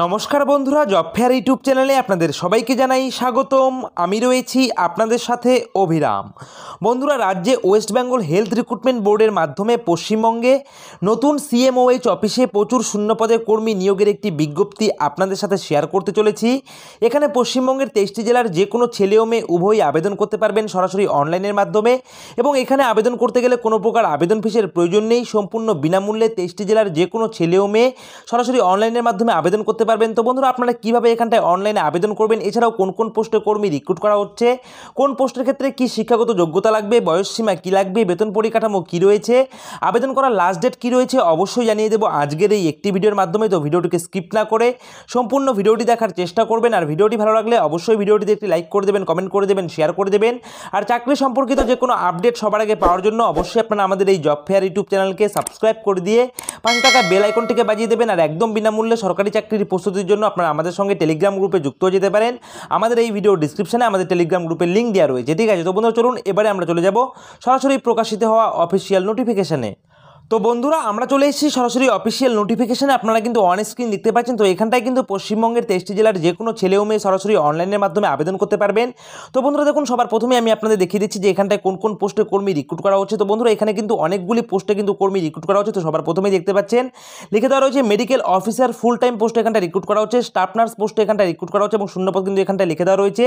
নমস্কার বন্ধুরা job fair YouTube চ্যানেলে আপনাদের সবাইকে জানাই স্বাগতম আমি রয়েছি আপনাদের সাথে অভিরাম বন্ধুরা রাজ্যে ওয়েস্ট বেঙ্গল হেলথ রিক্রুটমেন্ট বোর্ডের মাধ্যমে পশ্চিমবঙ্গে নতুন সিএমওএইচ অফিসে প্রচুর শূন্যপদে কর্মী নিয়োগের একটি বিজ্ঞপ্তি আপনাদের সাথে শেয়ার করতে চলেছি এখানে পশ্চিমবঙ্গের তেইশটি জেলার যে কোনো ছেলে ও মেয়ে উভয়ই আবেদন করতে পারবেন সরাসরি অনলাইনের মাধ্যমে এবং এখানে আবেদন করতে গেলে কোনো প্রকার আবেদন ফিসের প্রয়োজন নেই সম্পূর্ণ বিনামূল্যে তেইশটি জেলার যে কোনো ছেলে ও মেয়ে সরাসরি অনলাইনের মাধ্যমে আবেদন করতে করতে পারবেন তো বন্ধুরা আপনারা কীভাবে এখানটায় অনলাইনে আবেদন করবেন এছাড়াও কোন কোন পোস্টে কর্মী রিক্রুট করা হচ্ছে কোন পোস্টের ক্ষেত্রে কি শিক্ষাগত যোগ্যতা লাগবে বয়সসীমা কী লাগবে বেতন পরিকাঠামো কী রয়েছে আবেদন করার লাস্ট ডেট কী রয়েছে অবশ্যই জানিয়ে দেবো আজকের এই একটি ভিডিওর মাধ্যমে তো ভিডিওটিকে স্কিপ না করে সম্পূর্ণ ভিডিওটি দেখার চেষ্টা করবেন আর ভিডিওটি ভালো লাগলে অবশ্যই ভিডিওটিতে একটি লাইক করে দেবেন কমেন্ট করে দেবেন শেয়ার করে দেবেন আর চাকরি সম্পর্কিত যে কোনো আপডেট সবার আগে পাওয়ার জন্য অবশ্যই আপনারা আমাদের এই জব ফেয়ার ইউটিউব চ্যানেলকে সাবস্ক্রাইব করে দিয়ে পাঁচ টাকা বেল আইকনটিকে বাজিয়ে দেবেন আর একদম বিনামূল্যে সরকারি চাকরির চাকরির প্রস্তুতির জন্য আপনারা আমাদের সঙ্গে টেলিগ্রাম গ্রুপে যুক্ত যেতে পারেন আমাদের এই ভিডিও ডিসক্রিপশানে আমাদের টেলিগ্রাম গ্রুপের লিঙ্ক দেওয়া রয়েছে ঠিক আছে তো বন্ধুরা চলুন এবারে আমরা চলে যাব সরাসরি প্রকাশিত হওয়া অফিসিয়াল নোটিফিকেশানে তো বন্ধুরা আমরা চলে এসেছি সরাসরি অফিসিয়াল নোটিফিকেশানে আপনারা কিন্তু অন স্ক্রিন দেখতে পাচ্ছেন তো এখানটায় কিন্তু পশ্চিমবঙ্গের তেইশটি জেলার যে কোনো ছেলে ও মেয়ে সরাসরি অনলাইনের মাধ্যমে আবেদন করতে পারবেন তো বন্ধুরা দেখুন সবার প্রথমে আমি আপনাদের দেখিয়ে দিচ্ছি যে এখানটায় কোন কোন পোস্টে কর্মী রিক্রুট করা হচ্ছে তো বন্ধুরা এখানে কিন্তু অনেকগুলি পোস্টে কিন্তু কর্মী রিক্রুট করা হচ্ছে তো সবার প্রথমে দেখতে পাচ্ছেন লিখে দেওয়া রয়েছে মেডিকেল অফিসার ফুল টাইম পোস্টে এখানটা রিক্রুট করা হচ্ছে স্টাফ নার্স পোস্টে এখানটা রিক্রুট করা হচ্ছে এবং শূন্যপদ কিন্তু এখানটা লিখে দেওয়া রয়েছে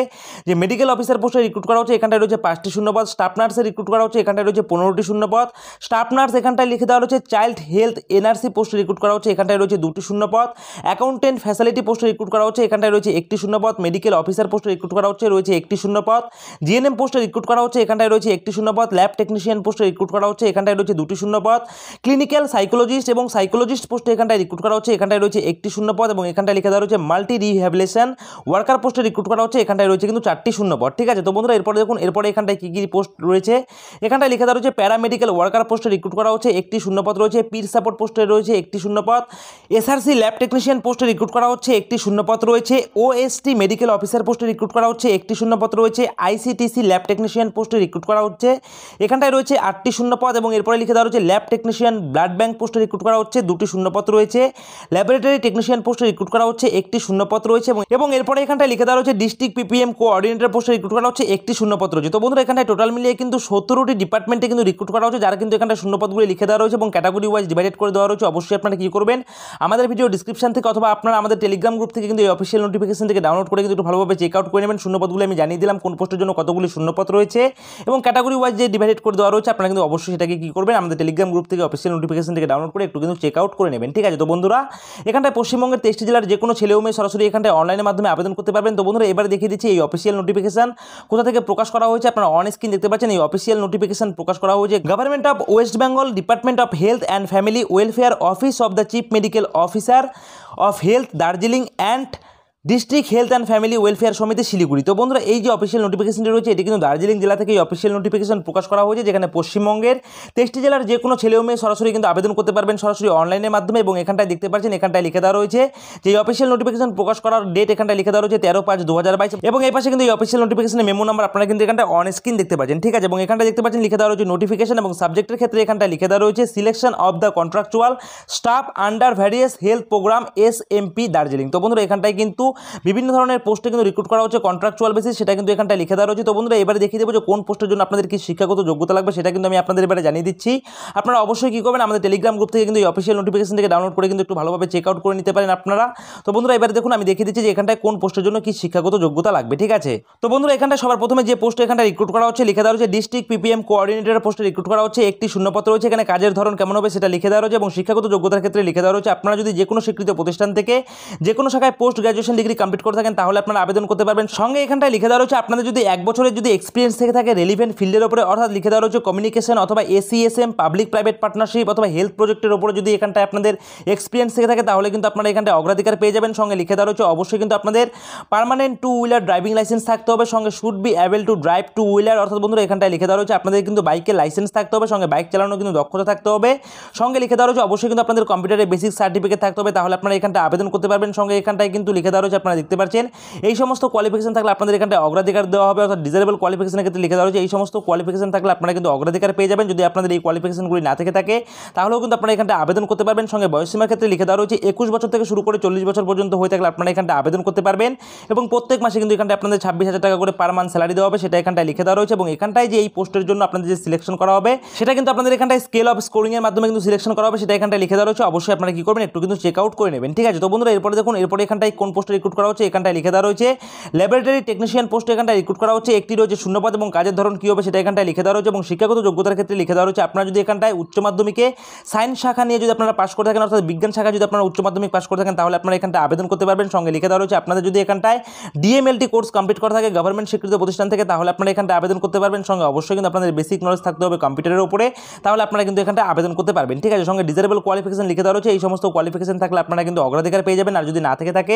যে মেডিকেল অফিসার পোস্টে রিক্রুট করা হচ্ছে এখানটায় রয়েছে পাঁচটি শূন্যপদ স্টাফ নার্সে রিক্রুট করা হচ্ছে এখানটায় রয়েছে পনেরোটি শূন্যপদ স্টাফ নার্স এখানটায় লিখে দেওয়া দেওয়া রয়েছে child health NRC post recruit করা হচ্ছে এখানটায় রয়েছে দুটি শূন্যপদ অ্যাকাউন্টেন্ট ফ্যাসিলিটি পোস্ট রিক্রুট করা হচ্ছে এখানটায় রয়েছে একটি পথ মেডিকেল অফিসার পোস্ট রিক্রুট করা হচ্ছে রয়েছে একটি শূন্যপদ জিএনএম পোস্টে রিক্রুট করা হচ্ছে এখানটায় রয়েছে একটি শূন্যপদ ল্যাব টেকনিশিয়ান পোস্টে রিক্রুট করা হচ্ছে এখানটায় রয়েছে দুটি পথ ক্লিনিক্যাল সাইকোলজিস্ট এবং সাইকোলজিস্ট পোস্টে এখানটায় রিক্রুট করা হচ্ছে এখানটায় রয়েছে একটি শূন্যপদ এবং এখানটায় লেখা দেওয়া রয়েছে মাল্টি রিহ্যাবিলেশন ওয়ার্কার পোস্টে রিক্রুট করা হচ্ছে এখানটায় রয়েছে কিন্তু চারটি শূন্যপদ ঠিক আছে তো বন্ধুরা এরপরে দেখুন এরপরে এখানটায় কী কী পোস্ট রয়েছে এখানটায় লেখা দেওয়া রয়েছে প্যারামেডিক্যাল ওয়ার্কার পোস্টে রিক্রুট করা হচ্ছে একটি একটি শূন্যপদ রয়েছে পীর সাপোর্ট পোস্টে রয়েছে একটি শূন্যপদ এসআরসি ল্যাব টেকনিশিয়ান পোস্টে রিক্রুট করা হচ্ছে একটি শূন্যপদ রয়েছে ওএসটি মেডিকেল অফিসার পোস্টে রিক্রুট করা হচ্ছে একটি শূন্যপদ রয়েছে আইসিটিসি ল্যাব টেকনিশিয়ান পোস্টে রিক্রুট করা হচ্ছে এখানটায় রয়েছে আটটি শূন্যপদ এবং এরপরে লিখে দেওয়া রয়েছে ল্যাব টেকনিশিয়ান ব্লাড ব্যাঙ্ক পোস্টে রিক্রুট করা হচ্ছে দুটি শূন্যপদ রয়েছে ল্যাবরেটরি টেকনিশিয়ান পোস্টে রিক্রুট করা হচ্ছে একটি শূন্যপদ রয়েছে এবং এরপরে এখানটায় লিখে দেওয়া রয়েছে ডিস্ট্রিক্ট পিপিএম কোঅর্ডিনেটর পোস্টে রিক্রুট করা হচ্ছে একটি শূন্যপদ রয়েছে তো বন্ধুরা এখানটায় টোটাল মিলিয়ে কিন্তু সত্তরটি ডিপার্টমেন্টে কিন্তু রিক্রুট করা হচ্ছে যারা কিন্তু এখানটা শূন্যপদগুলি লিখে দেওয়া রয়েছে এবং ক্যাটাগরি ওয়াইজ ডিভাইডেড করে দেওয়া রয়েছে অবশ্যই আপনারা কী করবেন আমাদের ভিডিও ডিসক্রিপশন থেকে অথবা আপনারা আমাদের টেলিগ্রাম গ্রুপ থেকে কিন্তু এই অফিসিয়াল নোটিফিকেশন থেকে ডাউনলোড করে কিন্তু একটু ভালোভাবে চেক আউট করে নেবেন শূন্যপদগুলো আমি জানিয়ে দিলাম কোন পোস্টের জন্য কতগুলি শূন্যপদ রয়েছে এবং ক্যাটাগরি ওয়াইজ যে ডিভাইডেড করে দেওয়া রয়েছে আপনারা কিন্তু অবশ্যই সেটাকে কী করবেন আমাদের টেলিগ্রাম গ্রুপ থেকে অফিসিয়াল নোটিফিকেশন থেকে ডাউনলোড করে একটু কিন্তু চেক আউট করে নেবেন ঠিক আছে তো বন্ধুরা এখানটায় পশ্চিমবঙ্গের তেইশটি জেলার যে কোনো ছেলে মেয়ে সরাসরি এখানটায় অনলাইনের মাধ্যমে আবেদন করতে পারবেন তো বন্ধুরা এবার দেখিয়ে দিচ্ছি এই অফিসিয়াল নোটিফিকেশন কোথা থেকে প্রকাশ করা হয়েছে আপনারা অন স্ক্রিন দেখতে পাচ্ছেন এই অফিসিয়াল নোটিফিকেশন প্রকাশ করা হয়েছে government of West Bengal department of Health and Family Welfare Office of the Chief Medical Officer of Health Darjeeling and district health and family welfare সমিতি শিলিগুড়ি তো বন্ধুরা এই যে অফিসিয়াল নোটিফিকেশনটি রয়েছে এটি কিন্তু দার্জিলিং জেলা থেকে এই অফিসিয়াল নোটিফিকেশন প্রকাশ করা হয়েছে যেখানে পশ্চিমবঙ্গের তেইশটি জেলার যে কোনো ছেলে মেয়ে সরাসরি কিন্তু আবেদন করতে পারবেন সরাসরি অনলাইনের মাধ্যমে এবং এখানটায় দেখতে পাচ্ছেন এখানটায় লিখে দেওয়া রয়েছে যে অফিসিয়াল নোটিফিকেশন প্রকাশ করার ডেট এখানটায় লিখে দেওয়া রয়েছে তেরো পাঁচ দু হাজার বাইশ এবং এই পাশে কিন্তু এই অফিসিয়াল নোটিফিকেশনের মেমো নাম্বার আপনারা কিন্তু এখানটা অন স্ক্রিন দেখতে পাচ্ছেন ঠিক আছে এবং এখানটায় দেখতে পাচ্ছেন লিখে দেওয়া রয়েছে নোটিফিকেশন এবং সাবজেক্টের ক্ষেত্রে এখানটা লিখে দেওয়া রয়েছে selection of the contractual staff under various health programme S MP Darjeeling তো বন্ধুরা এখানটায় কিন্তু বিভিন্ন ধরনের পোস্টে কিন্তু রিক্রুট করা হচ্ছে কন্ট্রাকচুয়াল বেসিস সেটা কিন্তু এখানটা লিখে দেওয়া রয়েছে তো বন্ধুরা এবারে দেখিয়ে দেবো যে কোন পোস্টের জন্য আপনাদের কি শিক্ষাগত যোগ্যতা লাগবে সেটা কিন্তু আমি আপনাদের এবারে জানিয়ে দিচ্ছি আপনারা অবশ্যই কী করবেন আমাদের টেলিগ্রাম গ্রুপ থেকে কিন্তু এই অফিসিয়াল নোটিফিকেশন থেকে ডাউনলোড করে কিন্তু একটু ভালোভাবে চেক আউট করে নিতে পারেন আপনারা তো বন্ধুরা এবারে দেখুন আমি দেখিয়ে দিচ্ছি যে এখানটায় কোন পোস্টের জন্য কি শিক্ষাগত যোগ্যতা লাগবে ঠিক আছে তো বন্ধুরা এখানটায় সবার প্রথমে যে পোস্ট এখানটা রিক্রুট করা হচ্ছে লিখে দেওয়া রয়েছে ডিস্ট্রিক্ট পিপিএম কোঅর্ডিনেটর পোস্টে রিক্রুট করা হচ্ছে একটি শূন্যপত্র রয়েছে এখানে কাজের ধরন কেমন হবে সেটা লিখে দেওয়া রয়েছে এবং শিক্ষাগত যোগ্যতার ক্ষেত্রে লিখে দেওয়া রয়েছে আপনারা যদি যে কোনো স্বীকৃত প্রতিষ্ঠান থেকে যে কোনো শাখায় পোস্ট গ্রাজুয়েশন ডিগ্রি কমপ্লিট করে থাকেন তাহলে আপনারা আবেদন করতে পারবেন সঙ্গে এখানটায় লিখে দেওয়া রয়েছে আপনাদের যদি এক বছরের যদি এক্সপিরিয়েন্স থেকে থাকে রেলিভেন্ট ফিল্ডের ওপরে অর্থাৎ লিখে দেওয়া রয়েছে কমিউনিকেশন অথবা এসিএসএম পাবলিক প্রাইভেট পার্টনারশিপ অথবা হেলথ প্রজেক্টের উপরে যদি এখানটায় আপনাদের এক্সপিরিয়েন্স থেকে থাকে তাহলে কিন্তু আপনারা এখানটায় অগ্রাধিকার পেয়ে যাবেন সঙ্গে লিখে দেওয়া রয়েছে অবশ্যই কিন্তু আপনাদের permanent two wheeler driving licence থাকতে হবে সঙ্গে should be able to drive two wheeler অর্থাৎ বন্ধুরা এখানটায় লিখে দেওয়া রয়েছে আপনাদের কিন্তু বাইকের লাইসেন্স থাকতে হবে সঙ্গে বাইক চালানো কিন্তু দক্ষতা থাকতে হবে সঙ্গে লিখে দেওয়া রয়েছে অবশ্যই কিন্তু আপনাদের কম্পিউটারের বেসিক সার্টিফিকেট থাকতে হবে তাহলে আপনারা এখানটা আবেদন করতে পারবেন সঙ্গে এখানটায় কিন্তু লিখে দেওয়া রয়েছে রয়েছে আপনারা দেখতে পাচ্ছেন এই সমস্ত কোয়ালিফিকেশন থাকলে আপনাদের এখানে অগ্রাধিকার দেওয়া হবে অর্থাৎ ডিজারেবল কোয়ালিফিকেশনের ক্ষেত্রে লিখে দেওয়া হয়েছে এই সমস্ত কোয়ালিফিকেশন থাকলে আপনারা কিন্তু অগ্রাধিকার পেয়ে যাবেন যদি আপনাদের এই কোয়ালিফিকেশনগুলি না থেকে থাকে তাহলেও কিন্তু আপনারা এখানটা আবেদন করতে পারবেন সঙ্গে বয়সসীমার ক্ষেত্রে লিখে দেওয়া রয়েছে একুশ বছর থেকে শুরু করে চল্লিশ বছর পর্যন্ত হয়ে থাকলে আপনারা এখানটা আবেদন করতে পারবেন এবং প্রত্যেক মাসে কিন্তু এখানটা আপনাদের ছাব্বিশ হাজার টাকা করে পার মান্থ স্যালারি দেওয়া হবে সেটা এখানটায় লিখে দেওয়া রয়েছে এবং এখানটায় যে এই পোস্টের জন্য আপনাদের যে সিলেকশন করা হবে সেটা কিন্তু আপনাদের এখানটায় স্কেল অফ স্কোরিংয়ের মাধ্যমে কিন্তু সিলেকশন করা হবে সেটা এখানটায় লিখে দেওয়া রয়েছে অবশ্যই আপনারা কি করবেন একটু কিন্তু চেক আউট করে নেবেন ঠিক আছে তো বন্ধুরা এরপরে দেখুন এরপরে এখানটায় কোন পোস্টের রিক্রুট করা হচ্ছে এখানটায় লিখে দেওয়া রয়েছে ল্যাবরেটরি টেকনিশিয়ান পোস্ট এখানটায় রিক্রুট করা হচ্ছে একটি রয়েছে শূন্যপদ এবং কাজের ধরন কী হবে সেটা এখানটায় লিখে দেওয়া রয়েছে এবং শিক্ষাগত যোগ্যতার ক্ষেত্রে লিখে দেওয়া রয়েছে আপনারা যদি এখানটায় উচ্চ মাধ্যমিকে সায়েন্স শাখা নিয়ে যদি আপনারা পাশ করে থাকেন অর্থাৎ বিজ্ঞান শাখা যদি আপনারা উচ্চ মাধ্যমিক পাশ করে থাকেন তাহলে আপনারা এখানটা আবেদন করতে পারবেন সঙ্গে লিখে দেওয়া রয়েছে আপনাদের যদি এখানটায় ডিএমএলটি কোর্স কমপ্লিট করা থাকে গভর্নমেন্ট স্বীকৃত প্রতিষ্ঠান থেকে তাহলে আপনারা এখানটা আবেদন করতে পারবেন সঙ্গে অবশ্যই কিন্তু আপনাদের বেসিক নলেজ থাকতে হবে কম্পিউটারের উপরে তাহলে আপনারা কিন্তু এখানটা আবেদন করতে পারবেন ঠিক আছে সঙ্গে ডিজারেবল কোয়ালিফিকেশন লিখে দেওয়া রয়েছে এই সমস্ত কোয়ালিফিকেশন থাকলে আপনারা কিন্তু অগ্রাধিকার পেয়ে যাবেন আর যদি না থেকে থাকে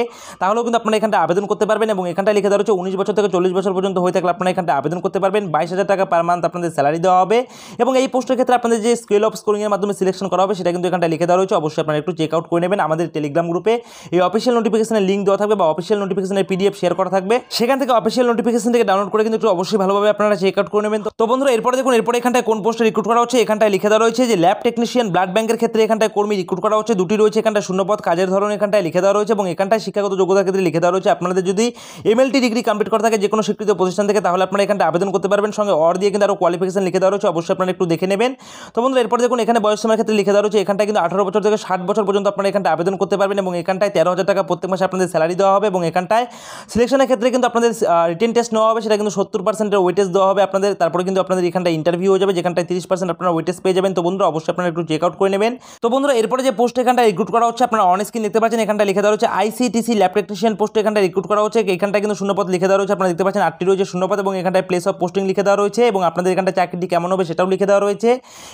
তাহলেও কিন্তু আপনারা এখানটা আবেদন করতে পারবেন এবং এখানটা লিখে দেওয়া হচ্ছে উনিশ বছর থেকে চল্লিশ বছর পর্যন্ত হয়ে থাকলে আপনারা এখানটা আবেদন করতে পারবেন বাইশ হাজার টাকা পার মান্থ আপনাদের স্যালারি দেওয়া হবে এবং এই পোস্টের ক্ষেত্রে আপনাদের যে স্কেল অফ স্কোরিংয়ের মাধ্যমে সিলেকশন করা হবে সেটা কিন্তু এখানটা লিখে দেওয়া রয়েছে অবশ্যই আপনারা একটু চেক আউট করে নেবেন আমাদের টেলিগ্রাম গ্রুপে এই অফিসিয়াল নোটিফিকেশনের লিঙ্ক দেওয়া থাকবে বা অফিসিয়াল নোটিফিকেশনের পিডিএফ শেয়ার করা থাকবে সেখান থেকে অফিসিয়াল নোটিফিকেশন থেকে ডাউনলোড করে কিন্তু একটু অবশ্যই ভালোভাবে আপনারা চেক আউট করে নেবেন তো বন্ধুরা এরপরে দেখুন এরপরে এখানটায় কোন পোস্টে রিক্রুট করা হচ্ছে এখানটায় লিখে দেওয়া রয়েছে যে ল্যাব টেকনিশিয়ান ব্লাড ব্যাংকের ক্ষেত্রে এখানটায় কর্মী রিক্রুট করা হচ্ছে দুটি রয়েছে এখানটা শূন্যপথ কাজের ধরন এখানটায় লিখে দেওয়া রয়েছে এবং এখানটায় শিক্ষাগত যোগ্যতা যোগ্যতার ক্ষেত্রে লিখে দেওয়া রয়েছে আপনাদের যদি এমএলটি ডিগ্রি কমপ্লিট করে থাকে যে কোনো স্বীকৃত প্রতিষ্ঠান থেকে তাহলে আপনারা এখানটা আবেদন করতে পারবেন সঙ্গে অর দিয়ে কিন্তু আরও কোয়ালিফিকেশন লিখে দেওয়া রয়েছে অবশ্যই আপনারা একটু দেখে নেবেন তো বন্ধুরা এরপর দেখুন এখানে বয়স সীমার ক্ষেত্রে লিখে দেওয়া রয়েছে এখানটা কিন্তু আঠারো বছর থেকে ষাট বছর পর্যন্ত আপনারা এখানটা আবেদন করতে পারবেন এবং এখানটায় তেরো হাজার টাকা প্রত্যেক মাসে আপনাদের স্যালারি দেওয়া হবে এবং এখানটায় সিলেকশনের ক্ষেত্রে কিন্তু আপনাদের রিটেন টেস্ট নেওয়া হবে সেটা কিন্তু সত্তর পার্সেন্টের ওয়েটেজ দেওয়া হবে আপনাদের তারপরে কিন্তু আপনাদের এখানটা ইন্টারভিউ হয়ে যাবে যেখানটায় তিরিশ পার্সেন্ট আপনারা ওয়েটেজ পেয়ে যাবেন তো বন্ধু অবশ্যই আপনারা একটু চেক আউট করে নেবেন তো বন্ধুরা এরপরে যে পোস্ট এখানটা রিক্রুট করা হচ্ছে আপনারা অনেক স্ক্রিন দেখতে পাচ্ছেন এখানটা লিখে দেওয়া হচ্ছে আইসিটিসি ল্যাপটপ ইলেকট্রিশিয়ান পোস্ট এখানটা রিক্রুট করা হচ্ছে এখানটা কিন্তু শূন্যপদ লিখে দেওয়া রয়েছে আপনারা দেখতে পাচ্ছেন আটটি রয়েছে শূন্যপদ এবং এখানটায় প্লেস অফ পোস্টিং লিখে দেওয়া রয়েছে এবং আপনাদের এখানটা চাকরিটি কেমন হবে সেটাও লিখে দেওয়া রয়েছে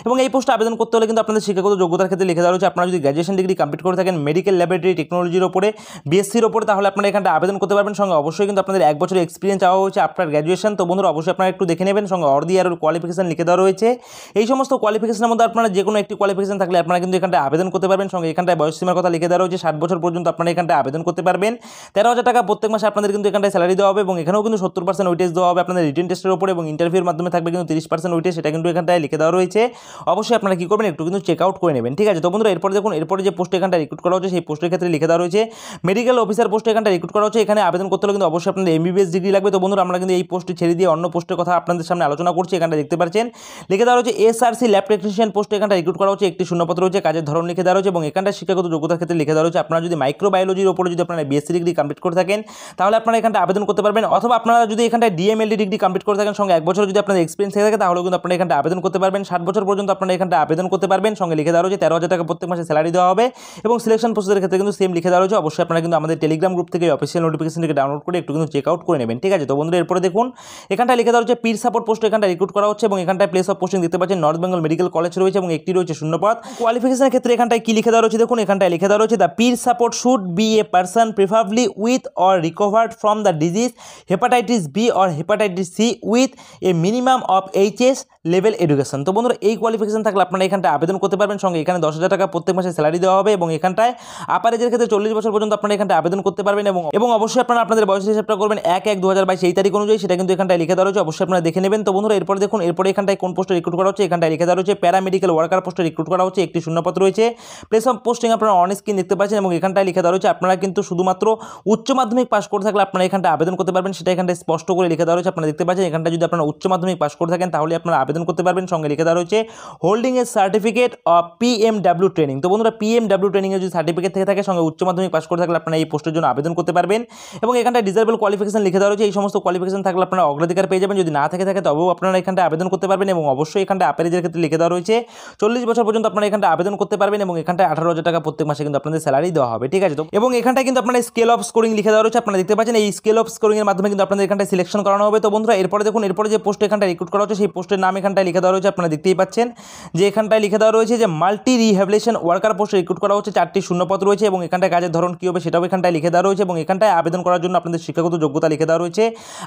এবং এই পোস্টে আবেদন করতে হলে কিন্তু আপনাদের শিক্ষাগত যোগ্যতার ক্ষেত্রে লিখে দেওয়া রয়েছে আপনারা যদি গ্র্যাজুয়েশন ডিগ্রি কমপ্লিট করে থাকেন মেডিকেল ল্যাবরেটরি টেকনোলজির ওপরে বিএসসির ওপরে তাহলে আপনারা এখানটা আবেদন করতে পারবেন সঙ্গে অবশ্যই কিন্তু আপনাদের এক বছর এক্সপিরিয়েন্স চাওয়া হয়েছে আপনার গ্র্যাজুয়েশন তো বন্ধুরা অবশ্যই আপনারা একটু দেখে নেবেন সঙ্গে অর্দি আর কোয়ালিফিকেশন লিখে দেওয়া রয়েছে এই সমস্ত কোয়ালিফিকেশনের মধ্যে আপনারা যে কোনো একটি কোয়ালিফিকেশন থাকলে আপনারা কিন্তু এখানটা আবেদন করতে পারবেন সঙ্গে এখানটায় বয়সসীমার কথা লিখে দেওয়া রয়েছে ষাট বছর পর্যন্ত আপনারা এখানটা আবেদন করতে পারবেন তেরো হাজার টাকা প্রত্যেক মাসে আপনাদের কিন্তু এখানটায় স্যালারি দেওয়া হবে এবং এখানেও কিন্তু সত্তর পার্সেন্ট ওয়েটেজ দেওয়া হবে আপনাদের রিটেন টেস্টের উপরে এবং ইন্টারভিউর মাধ্যমে থাকবে কিন্তু তিরিশ পার্সেন্ট ওয়েটেজ সেটা কিন্তু এখানটায় লিখে দেওয়া রয়েছে অবশ্যই আপনারা কী করবেন একটু কিন্তু চেক আউট করে নেবেন ঠিক আছে তো বন্ধুরা এরপরে দেখুন এরপরে যে পোস্ট এখানটা রিক্রুট করা হচ্ছে সেই পোস্টের ক্ষেত্রে লিখে দেওয়া রয়েছে মেডিকেল অফিসার পোস্ট এখানটা রিক্রুট করা হচ্ছে এখানে আবেদন করতে হলে কিন্তু অবশ্যই আপনাদের এমবিবিএস ডিগ্রি লাগবে তো বন্ধুরা আমরা কিন্তু এই পোস্ট ছেড়ে দিয়ে অন্য পোস্টের কথা আপনাদের সামনে আলোচনা করছি এখানটা দেখতে পাচ্ছেন লিখে দেওয়া রয়েছে এসআরসি ল্যাব টেকনিশিয়ান পোস্ট এখানটা রিক্রুট করা হচ্ছে একটি শূন্যপত্র রয়েছে কাজের ধরন লিখে দেওয়া রয়েছে এবং এখানটা শিক্ষাগত যোগ্যতার ক্ষেত্রে লিখে দেওয়া রয়েছে আপনারা যদি মাইক্রোবায়োলজির ওপরে যদি আপনারা বিএসসি ডিগ্রি কমপ্লিট করে থাকেন তাহলে আপনারা এখানটা আবেদন করতে পারবেন অথবা আপনারা যদি এখানটায় ডিএমএলডি ডিগ্রি কমপ্লিট করে থাকেন সঙ্গে এক বছর যদি আপনার এক্সপিরিয়েন্স থাকে তাহলেও কিন্তু আপনারা এখানটা আবেদন করতে পারবেন ষাট বছর পর্যন্ত আপনারা এখানটা আবেদন করতে পারবেন সঙ্গে লিখে দেওয়া যে তেরো হাজার টাকা প্রত্যেক মাসে স্যালারি দেওয়া হবে এবং সিলেকশন প্রসেসের ক্ষেত্রে কিন্তু সেম লিখে দেওয়া রয়েছে অবশ্যই আপনারা কিন্তু আমাদের টেলিগ্রাম গ্রুপ থেকে অফিসিয়াল নোটিফিকেশনটিকে ডাউনলোড করে একটু কিন্তু চেক আউট করে নেবেন ঠিক আছে তো বন্ধুরা এরপরে দেখুন এখানটা লিখে দেওয়া যে পির সাপোর্ট পোস্ট এখানটা রিক্রুট করা হচ্ছে এবং এখানটায় প্লেস অফ পোস্টিং দেখতে পাচ্ছেন নর্থ বেঙ্গল মেডিকেল কলেজ রয়েছে এবং একটি রয়েছে শূন্যপথ কোয়ালিফিকেশনের ক্ষেত্রে এখানটায় কি লিখে দেওয়া রয়েছে দেখুন এখানটায় লিখে দেওয়া রয়েছে the peer support should be a person prefer probably with or recovered from the disease hepatitis B or hepatitis C with a minimum of HS level education তো বন্ধুরা এই কোয়ালিফিকেশন থাকলে আপনারা এখানটা আবেদন করতে পারবেন সঙ্গে এখানে দশ হাজার টাকা প্রত্যেক মাসে স্যালারি দেওয়া হবে এবং এখানটায় আপার এজের ক্ষেত্রে চল্লিশ বছর পর্যন্ত আপনারা এখানটা আবেদন করতে পারবেন এবং অবশ্যই আপনারা আপনাদের বয়সের হিসাবটা করবেন এক এক দু হাজার বাইশ এই তারিখ অনুযায়ী সেটা কিন্তু এখানটায় লিখে দেওয়া রয়েছে অবশ্যই আপনারা দেখে নেবেন তো বন্ধুরা এরপরে দেখুন এরপরে এখানটায় কোন পোস্টে রিক্রুট করা হচ্ছে এখানটায় লিখে দেওয়া রয়েছে প্যারামেডিক্যাল ওয়ার্কার পোস্টে রিক্রুট করা হচ্ছে একটি শূন্যপদ রয়েছে প্লেস অফ পোস্টিং আপনারা অন স্ক্রিন দেখতে পাচ্ছেন এবং এখানটায় লিখে দেওয়া রয়েছে আপনারা কিন্তু শুধুমাত্র উচ্চ মাধ্যমিক পাশ করে থাকলে আপনারা এখানটা আবেদন করতে পারবেন সেটা এখানটা স্পষ্ট করে লিখে দেওয়া রয়েছে আপনারা দেখতে পাচ্ছেন এখানটা যদি আপনারা উচ্চ মাধ্যমিক পাশ করে থাকেন তাহলে আপনারা আবেদন করতে পারবেন সঙ্গে লিখে দেওয়া রয়েছে holding a certificate of PMW training তো বন্ধুরা পি এম ডাব্লিউ ট্রেনিংয়ে যদি সার্টিফিকেট থেকে থাকে সঙ্গে উচ্চ মাধ্যমিক পাশ করে থাকলে আপনারা এই পোস্টের জন্য আবেদন করতে পারবেন এবং এখানটা ডিজেবল কোয়ালিফিকেশন লিখে দেওয়া রয়েছে এই সমস্ত কোয়ালিফিকেশন থাকলে আপনারা অগ্রাধিকার পেয়ে যাবেন যদি না থেকে থাকে তবেও আপনারা এখানটা আবেদন করতে পারবেন এবং অবশ্যই এখানটা আপারেজের ক্ষেত্রে লিখে দেওয়া রয়েছে চল্লিশ বছর পর্যন্ত আপনারা এখানটা আবেদন করতে পারবেন এবং এখানটা আঠারো হাজার টাকা প্রত্যেক মাসে কিন্তু আপনাদের স্যালারি দেওয়া হবে ঠিক আছে তো এবং এখানটা কিন্তু আপনারা স্কেল স্কেল অফ স্কোরিং লিখে দেওয়া রয়েছে আপনারা দেখতে পাচ্ছেন এই স্কেল অফ স্কোরিংয়ের মাধ্যমে কিন্তু আপনাদের এখানটা সিলেকশন করানো হবে তো বন্ধুরা এরপরে দেখুন এরপরে যে পোস্ট এখানটায় রিক্রুট করা হচ্ছে সেই পোস্টের নাম এখানটায় লিখে দেওয়া রয়েছে আপনারা দেখতেই পাচ্ছেন যে এখানটায় লিখে দেওয়া রয়েছে যে মাল্টি রিহ্যাবিলেশন ওয়ার্কার পোস্টে রিক্রুট করা হচ্ছে চারটি শূন্যপদ রয়েছে এবং এখানটা কাজের ধরন কী হবে সেটাও এখানটায় লিখে দেওয়া রয়েছে এবং এখানটায় আবেদন করার জন্য আপনাদের শিক্ষাগত যোগ্যতা লিখে দেওয়া রয়েছে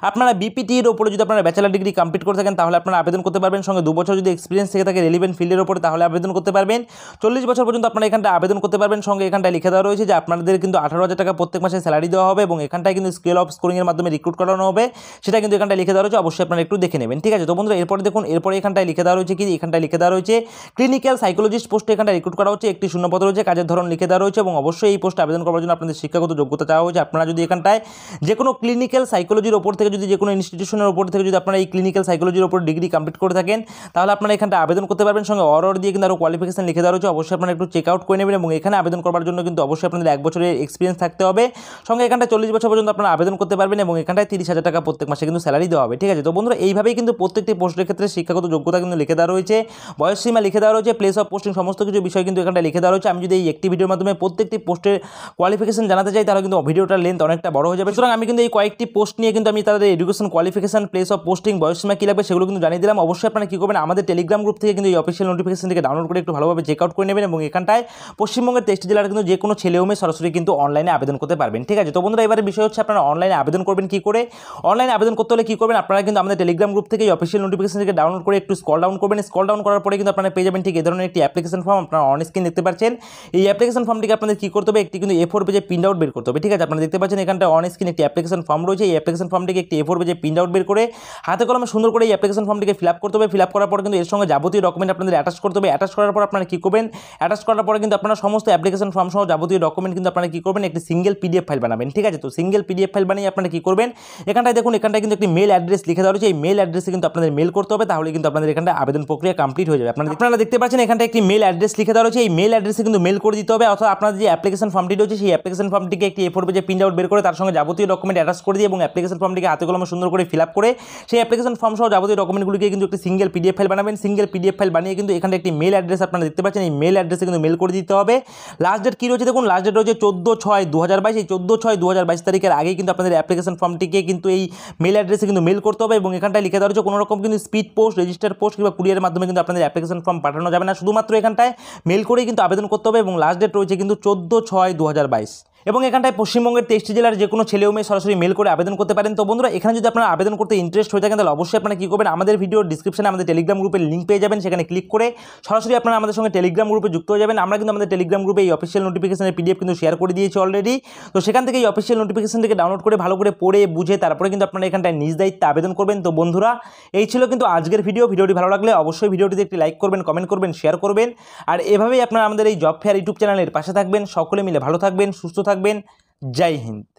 আপনারা বিপিটির ওপরে যদি আপনারা ব্যাচেলার ডিগ্রি কমপ্লিট করে থাকেন তাহলে আপনারা আবেদন করতে পারবেন সঙ্গে দু বছর যদি এক্সপিরিয়েন্স থেকে থাকে রেলিভেন্ট ফিল্ডের ওপরে তাহলে আবেদন করতে পারবেন চল্লিশ বছর পর্যন্ত আপনারা এখানটা আবেদন করতে পারবেন সঙ্গে এখানটায় লিখে দেওয়া রয়েছে যে আপনাদের কিন্তু আঠারো হাজার টাকা প্রত্যেক মাসে স্যালারি দেওয়া হবে এবং এখানটায় কিন্তু স্কেল অফ স্কোরিংয়ের মাধ্যমে রিক্রুট করানো হবে সেটা কিন্তু এখানটায় লিখে দেওয়া রয়েছে অবশ্যই আপনারা একটু দেখে নেবেন ঠিক আছে তো বন্ধুরা এরপরে দেখুন এরপরে এখানটায় লিখে দেওয়া রয়েছে কি এখানটায় লিখে দেওয়া রয়েছে ক্লিনিক্যাল সাইকোলজিস্ট পোস্টে এখানটায় রিক্রুট করা হচ্ছে একটি শূন্যপত্র রয়েছে কাজের ধরন লিখে দেওয়া রয়েছে এবং অবশ্যই এই পোস্টে আবেদন করার জন্য আপনাদের শিক্ষাগত যোগ্যতা চাওয়া হয়েছে আপনারা যদি এখানটায় যে কোনো ক্লিনিক্যাল সাইকোলজির ওপর থেকে যদি যে কোনো ইনস্টিটিউশনের ওপর থেকে যদি আপনারা এই ক্লিনিক্যাল সাইকোলজির ওপর ডিগ্রি কমপ্লিট করে থাকেন তাহলে আপনারা এখানটায় আবেদন করতে পারবেন সঙ্গে অর্ডার দিয়ে কিন্তু আরও কোয়ালিফিকেশন লিখে দেওয়া রয়েছে অবশ্যই আপনারা একটু চেক আউট করে নেবেন এবং এখানে আবেদন করার জন্য কিন্তু অবশ্যই আপনাদের এক বছরের এক্সপিরিয়েন্স থাকতে হবে সঙ্গে এখানটা চল্লিশ বছর পর্যন্ত আপনারা আবেদন করতে পারবেন এবং এখানটায় তিরিশ হাজার টাকা প্রত্যেক মাসে কিন্তু স্যালারি দেওয়া হবে ঠিক আছে তো বন্ধুরা এইভাবেই কিন্তু প্রত্যেকটি পোস্টের ক্ষেত্রে শিক্ষাগত যোগ্যতা কিন্তু লিখে দেওয়া রয়েছে বয়সসীমা লিখে দেওয়া রয়েছে প্লেস অফ পোস্টিং সমস্ত কিছু বিষয় কিন্তু এখানটা লিখে দেওয়া রয়েছে আমি যদি এই একটি ভিডিওর মাধ্যমে প্রত্যেকটি পোস্টের কোয়ালিফিকেশন জানাতে চাই তাহলে কিন্তু ভিডিওটার লেন্থ অনেকটা বড় হয়ে যাবে সুতরাং আমি কিন্তু এই কয়েকটি পোস্ট নিয়ে কিন্তু আমি তাদের education qualification place of posting বয়সসীমা কী লাগবে সেগুলো কিন্তু জানিয়ে দিলাম অবশ্যই আপনারা কী করবেন আমাদের টেলিগ্রাম গ্রুপ থেকে কিন্তু এই অফিসিয়াল নোটিফিকেশন থেকে ডাউনলোড করে একটু ভালোভাবে চেক আউট করে নেবেন এবং এখানটায় পশ্চিমবঙ্গের তেইশটি জেলার কিন্তু যে কোনো ছেলে মেয়ে সরাসরি কিন্তু অনলাইনে আবেদন করতে পারবেন ঠিক আছে তো বন্ধুরা এবারে বিষয় হচ্ছে আপনারা অনলাইনে আবেদন করবেন কি করে অনলাইনে আবেদন করতে হলে কি করবেন আপনারা কিন্তু আমাদের টেলিগ্রাম গ্রুপ থেকে অফিসিয়াল নোটিফিকেশন থেকে ডাউনলোড করে একটু স্কল ডাউন করবেন স্কল ডাউন করার পরে কিন্তু আপনারা পেয়ে যাবেন ঠিক এই ধরনের একটি অ্যাপ্লিকেশন ফর্ম আপনারা অন স্ক্রিন দেখতে পাচ্ছেন এই অ্যাপ্লিকেশন ফর্মটিকে আপনাদের কী করতে হবে একটি কিন্তু এ ফোর পেজে প্রিন্ট আউট বের করতে হবে ঠিক আছে আপনারা দেখতে পাচ্ছেন এখানটা অন স্ক্রিন একটি অ্যাপ্লিকেশন ফর্ম রয়েছে এই অ্যাপ্লিকেশন ফর্মটিকে একটি এ ফোর পেজে প্রিন্ট আউট বের করে হাতে কলমে সুন্দর করে এই অ্যাপ্লিকেশন ফর্মটিকে ফিল আপ করতে হবে ফিল আপ করার পর কিন্তু এর সঙ্গে যাবতীয় ডকুমেন্ট আপনাদের অ্যাটাচ করতে হবে অ্যাটাচ করার পর আপনারা কী করবেন অ্যাটাচ করার পরে কিন্তু আপনারা সমস্ত অ্যাপ্লিকেশন ফর্ম সহ যাবতীয় ডকুমেন্ট কিন্তু আপনারা কী করবেন একটি সিঙ্গেল পিডিএফ ফাইল বানাবেন ঠিক আছে তো সিঙ্গেল পিডিএফ ফাইল বানিয়ে আপনারা কী করবেন এখানটায় দেখুন এখানটায় কিন্তু একটি মেল অ্যাড্রেস লিখে দেওয়া রয়েছে এই মেল অ্যাড্রেসে কিন্তু আপনাদের মেল করতে হবে তাহলে কিন্তু আপনাদের এখানটা আবেদন প্রক্রিয়া কমপ্লিট হয়ে যাবে আপনারা আপনারা দেখতে পাচ্ছেন এখানটা একটি মেল অ্যাড্রেস লিখে দেওয়া রয়েছে এই মেল অ্যাড্রেসে কিন্তু মেল করে দিতে হবে অথবা আপনার যে অ্যাপ্লিকেশন ফর্মটি রয়েছে সেই অ্যাপ্লিকেশন ফর্মটিকে একটি এফোর পেজে প্রিন্ট আউট বের করে তার সঙ্গে যাবতীয় ডকুমেন্ট অ্যাটাচ করে দিয়ে এবং অ্যাপ্লিকেশন ফর্মটিকে হাতে কলমে সুন্দর করে ফিল আপ করে সেই অ্যাপ্লিকেশন ফর্ম সহ যাবতীয় ডকুমেন্টগুলিকে কিন্তু একটি সিঙ্গেল পিডিএফ ফাইল বানাবেন সিঙ্গেল পিডিএফ ফাইল বানিয়ে কিন্তু এখানে একটি মেল অ্যাড্রেস আপনারা দেখতে পাচ্ছেন এই মেল অ্যাড্রেসে কিন্তু মেল করে দিতে হবে লাস্ট ডেট কী রয়েছে দেখুন লাস্ট ডেট রয়েছে চোদ্দো ছয় দু হাজার বাইশ সেই চোদ্দো ছয় দু হাজার বাইশ তারিখের আগেই কিন্তু আপনাদের অ্যাপ্লিকেশন ফর্মটিকে কিন্তু এই মেল অ্যাড্রেসে কিন্তু মেল করতে হবে এবং এখানটায় লিখে দেওয়া হচ্ছে কোনো রকম কিন্তু স্পিড পোস্ট রেজিস্টার পোস্ট কিংবা কুরিয়ারের মাধ্যমে কিন্তু আপনাদের অ্যাপ্লিকেশন ফর্ম পাঠানো যাবে না শুধুমাত্র এখানটায় মেল করেই কিন্তু আবেদন করতে হবে এবং লাস্ট ডেট রয়েছে কিন্তু চোদ্দো ছয় দু হাজার বাইশ এবং এখানটায় পশ্চিমবঙ্গের তেইশটি জেলার যে কোনো ছেলে মেয়ে সরাসরি মেল করে আবেদন করতে পারেন তো বন্ধুরা এখানে যদি আপনারা আবেদন করতে ইন্টারেস্ট হয়ে থাকেন তাহলে অবশ্যই আপনারা কী করবেন আমাদের ভিডিও ডিসক্রিপশনে আমাদের টেলিগ্রাম গ্রুপের লিঙ্ক পেয়ে যাবেন সেখানে ক্লিক করে সরাসরি আপনারা আমাদের সঙ্গে টেলিগ্রাম গ্রুপে যুক্ত হয়ে যাবেন আমরা কিন্তু আমাদের টেলিগ্রাম গ্রুপে এই অফিসিয়াল নোটিফিকেশনের পিডিএফ কিন্তু শেয়ার করে দিয়েছি অলরেডি তো সেখান থেকে এই অফিসিয়াল থেকে ডাউনলোড করে ভালো করে পড়ে বুঝে তারপরে কিন্তু আপনারা এখানটায় নিজ দায়িত্বে আবেদন করবেন তো বন্ধুরা এই ছিল কিন্তু আজকের ভিডিও ভিডিওটি ভালো লাগলে অবশ্যই ভিডিওটিতে একটি লাইক করবেন কমেন্ট করবেন শেয়ার করবেন আর এভাবেই আপনারা আমাদের এই জব ফেয়ার ইউটিউব চ্যানেলের পাশে থাকবেন সকলে মিলে ভালো থাকবেন সুস্থ থাকবেন तक जय हिंद